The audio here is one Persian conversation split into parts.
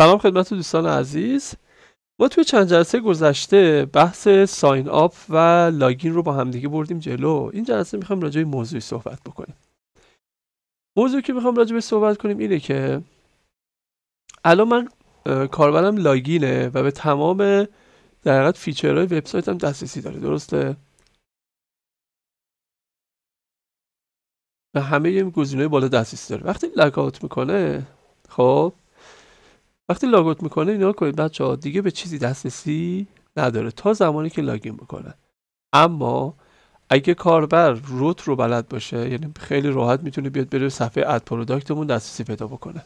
سلام خدمت دوستان عزیز ما توی چند جلسه گذشته بحث ساین آپ و لاگین رو با همدیگه بردیم جلو این جلسه میخوایم راجع به موضوعی صحبت بکنیم موضوعی که میخوام راجع به صحبت کنیم اینه که الان من کاربرم لاگینه و به تمام در حقیقت فیچرهای وبسایتم دسترسی داره درسته و همه گزینه‌های بالا دسترسی داره وقتی لگ میکنه خب وقتی لاگوت میکنه اینا کنید بچه ها دیگه به چیزی دسترسی نداره تا زمانی که لاگین بکنه. اما اگه کاربر روت رو بلد باشه یعنی خیلی راحت میتونه بیاد بره صفحه اد پروداکتمون دسترسی پیدا بکنه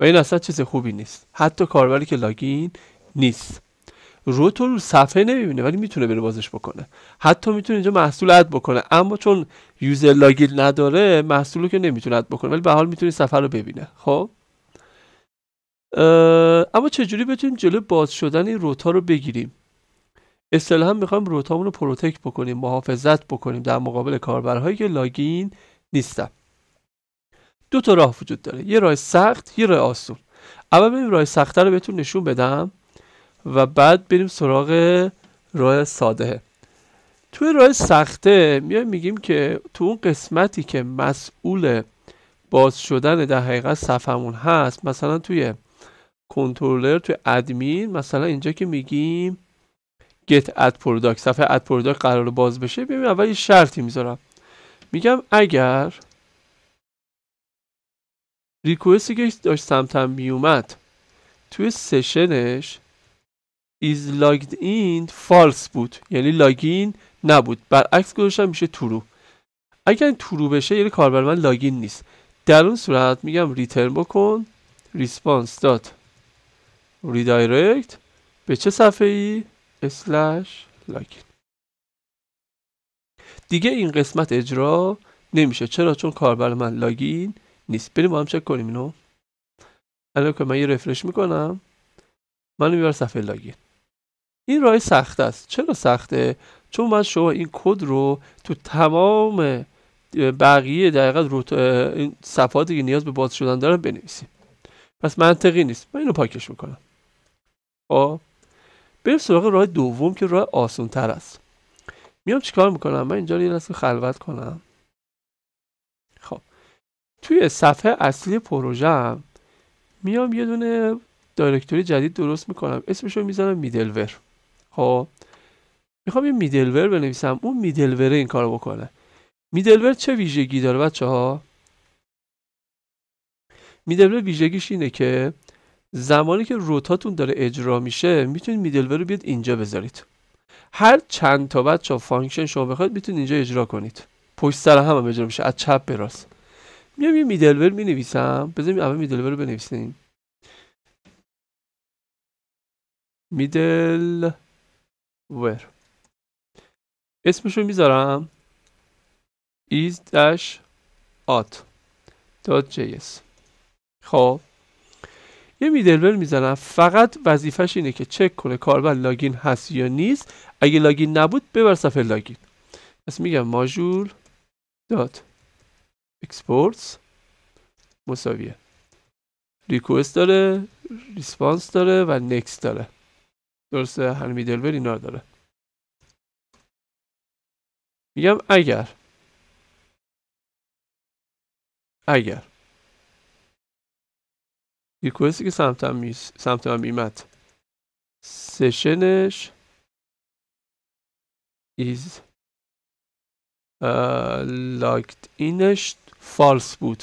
و این اصلا چیز خوبی نیست حتی کاربری که لاگین نیست روت رو صفحه نمیبینه ولی میتونه بره بازش بکنه حتی میتونه اینجا محصول اد بکنه اما چون یوزر لاگین نداره محصول رو که نمیتونه اد بکنه ولی به حال میتونه صفحه رو ببینه خب اما چجوری بتونیم جلو باز شدن این روتا رو بگیریم اصطلاحا میخوایم روتامون رو پروتکت بکنیم محافظت بکنیم در مقابل کاربرهایی که لاگین نیستن دو تا راه وجود داره یه راه سخت یه راه آسون اول بریم راه سخته رو بهتون نشون بدم و بعد بریم سراغ راه ساده توی راه سخته میایم میگیم که تو اون قسمتی که مسئول باز شدن در حقیقت صفحمون هست مثلا توی کنترلر توی ادمین مثلا اینجا که میگیم get add product صفحه add product قرار باز بشه ببین اول یه شرطی میذارم میگم اگر ریکوستی که داشت سمتم میومد توی سشنش is logged in false بود یعنی لاگین نبود برعکس گذاشتم میشه ترو اگر این تورو بشه یعنی کاربر من لاگین نیست در اون صورت میگم ریترن بکن ریسپانس ریدایرکت به چه صفحه ای؟ اسلش لاگین دیگه این قسمت اجرا نمیشه چرا چون کاربر من لاگین نیست بریم با هم چک کنیم اینو الان که من یه رفرش میکنم منو میبره صفحه لاگین این راه سخت است چرا سخته چون من شما این کد رو تو تمام بقیه دقیقا روت این صفحاتی که نیاز به باز شدن دارم بنویسیم پس منطقی نیست من اینو پاکش میکنم خب بریم سراغ راه دوم که راه آسون تر است میام چیکار میکنم من اینجا رو یه لحظه خلوت کنم خب توی صفحه اصلی هم میام یه دونه دایرکتوری جدید درست میکنم اسمش رو میزنم میدلور خب میخوام یه میدلور بنویسم اون میدلور این کارو بکنه میدلور چه ویژگی داره بچه ها میدلور ویژگیش اینه که زمانی که روتاتون داره اجرا میشه میتونید میدلور رو بیاد اینجا بذارید هر چند تا بچا فانکشن شما بخواید میتونید اینجا اجرا کنید پشت سر هم, هم اجرا میشه از چپ به راست میام یه میدلور مینویسم بذاریم اول میدلور رو بنویسیم میدل ور اسمش رو میذارم is dash at dot js خب یه میدلور میزنم فقط وظیفش اینه که چک کنه کاربر لاگین هست یا نیست اگه لاگین نبود ببر صفحه لاگین پس میگم ماژول دات اکسپورتس مساویه ریکوست داره ریسپانس داره و نکست داره درسته هر میدلور اینا داره میگم اگر اگر ریکوستی که سمتم می... سمت من میمد سشنش ایز لاکت اینش فالس بود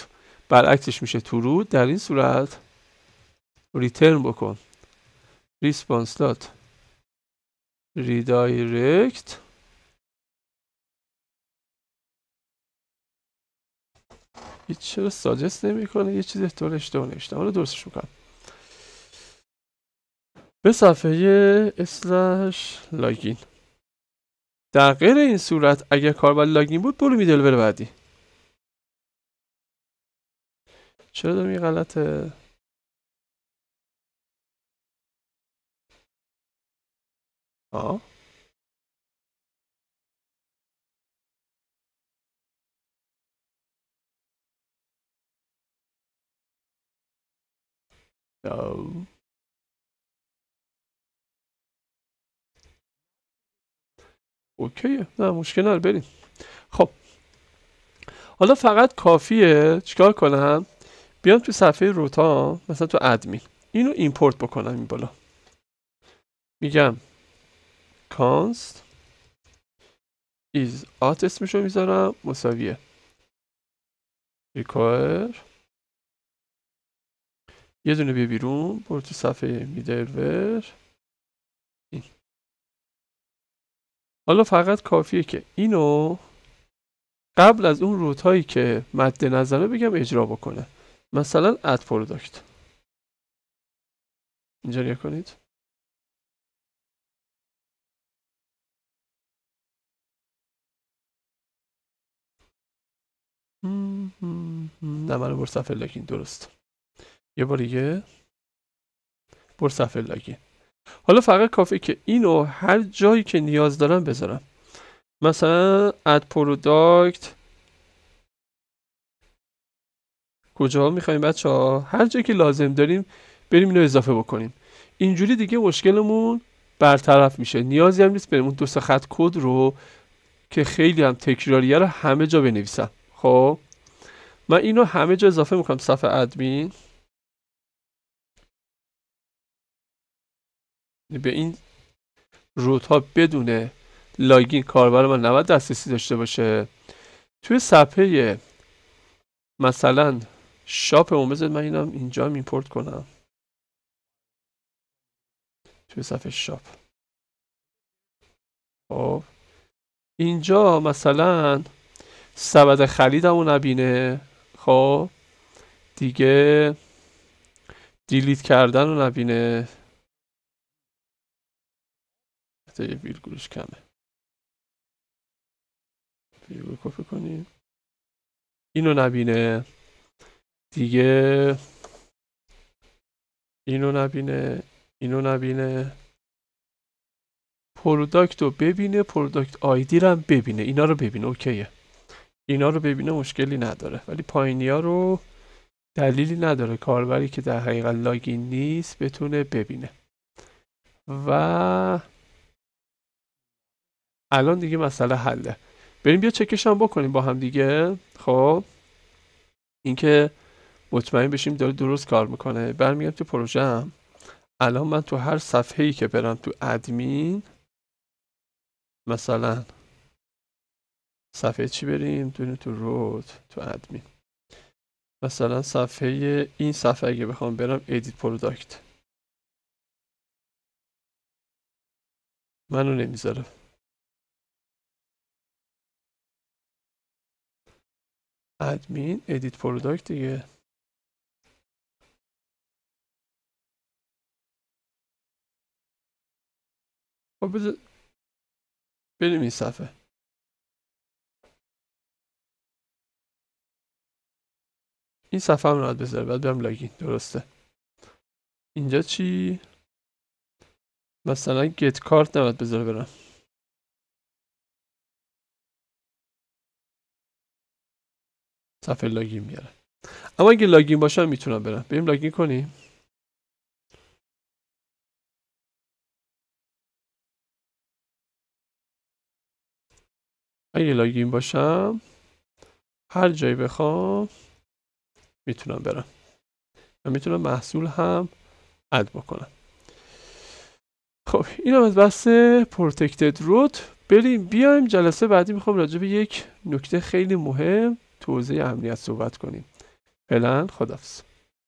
برعکسش میشه ترو در این صورت ریترن بکن ریسپانس دات ریدایرکت چرا ساجست نمیکنه یه چیز احتمال اشتباه نشته حالا درستش میکنم به صفحه اسلش لاگین در غیر این صورت اگر کاربر لاگین بود برو میدل بعدی چرا دارم یه غلطه آه No. اوکیه نه مشکل نداره بریم خب حالا فقط کافیه چیکار کنم بیام تو صفحه روتا مثلا تو ادمین اینو ایمپورت بکنم این بالا میگم const is آت اسمشو میذارم مساویه require یه دونه بیا بیرون برو تو صفحه میدلور حالا فقط کافیه که اینو قبل از اون روت هایی که مد نظره بگم اجرا بکنه مثلا اد پروداکت اینجا نیا کنید نه من بر صفحه لاکین درست یه بار دیگه بر صفحه لاگین حالا فقط کافی که اینو هر جایی که نیاز دارم بذارم مثلا اد پروداکت کجا میخوایم بچه ها هر جایی که لازم داریم بریم اینو اضافه بکنیم اینجوری دیگه مشکلمون برطرف میشه نیازی هم نیست بریم اون دو خط کد رو که خیلی هم تکراریه رو همه جا بنویسم خب من اینو همه جا اضافه میکنم صفحه ادمین به این روت ها بدون لاگین کاربر من نباید دسترسی داشته باشه توی صفحه مثلا شاپ بذارید من اینم اینجا هم ایمپورت کنم توی صفحه شاپ خب اینجا مثلا سبد رو نبینه خب دیگه دیلیت کردن رو نبینه حتی یه ویرگولش کمه ویرگول کنیم اینو نبینه دیگه اینو نبینه اینو نبینه پروداکت رو ببینه پروداکت آیدی رو هم ببینه اینا رو ببینه اوکیه اینا رو ببینه مشکلی نداره ولی پایینی ها رو دلیلی نداره کاربری که در حقیقت لاگین نیست بتونه ببینه و الان دیگه مسئله حله بریم بیا چکش هم بکنیم با هم دیگه خب اینکه مطمئن بشیم داره درست کار میکنه برمیگم تو پروژه هم الان من تو هر صفحه ای که برم تو ادمین مثلا صفحه چی بریم تو تو رود تو ادمین مثلا صفحه این صفحه اگه بخوام برم ادیت پروداکت منو نمیذاره ادمین ادیت پروداکت دیگه خب بذار بریم این صفحه این صفحه هم راحت بذاره بعد برم لاگین درسته اینجا چی مثلا گت کارت نباید بذاره برم صفحه لاگین میارم اما اگه لاگین باشم میتونم برم بریم لاگین کنیم اگه لاگین باشم هر جایی بخوام میتونم برم و میتونم محصول هم اد بکنم خب این هم از بحث پروتکتد رود بریم بیایم جلسه بعدی میخوام راجع به یک نکته خیلی مهم توضیح امنیت صحبت کنیم فعلا خدافظ